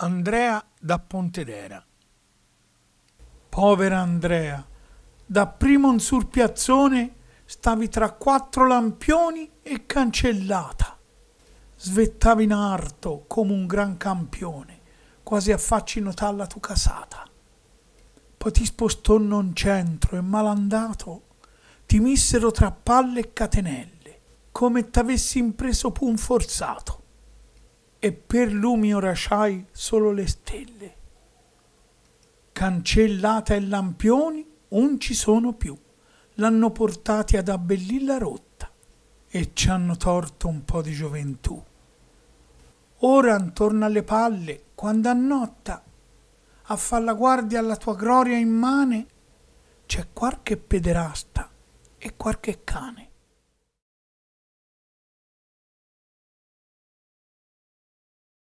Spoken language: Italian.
Andrea da Pontedera. Povera Andrea, da primo sul piazzone stavi tra quattro lampioni e cancellata. Svettavi in arto come un gran campione, quasi affacci notà la tua casata. Poi ti spostò non centro e malandato, ti missero tra palle e catenelle, come t'avessi impreso pun forzato e per lumi oracai solo le stelle. Cancellata e lampioni non ci sono più, l'hanno portati ad abbellire la rotta e ci hanno torto un po' di gioventù. Ora intorno alle palle, quando annotta, a far la guardia alla tua gloria immane, c'è qualche pederasta e qualche cane.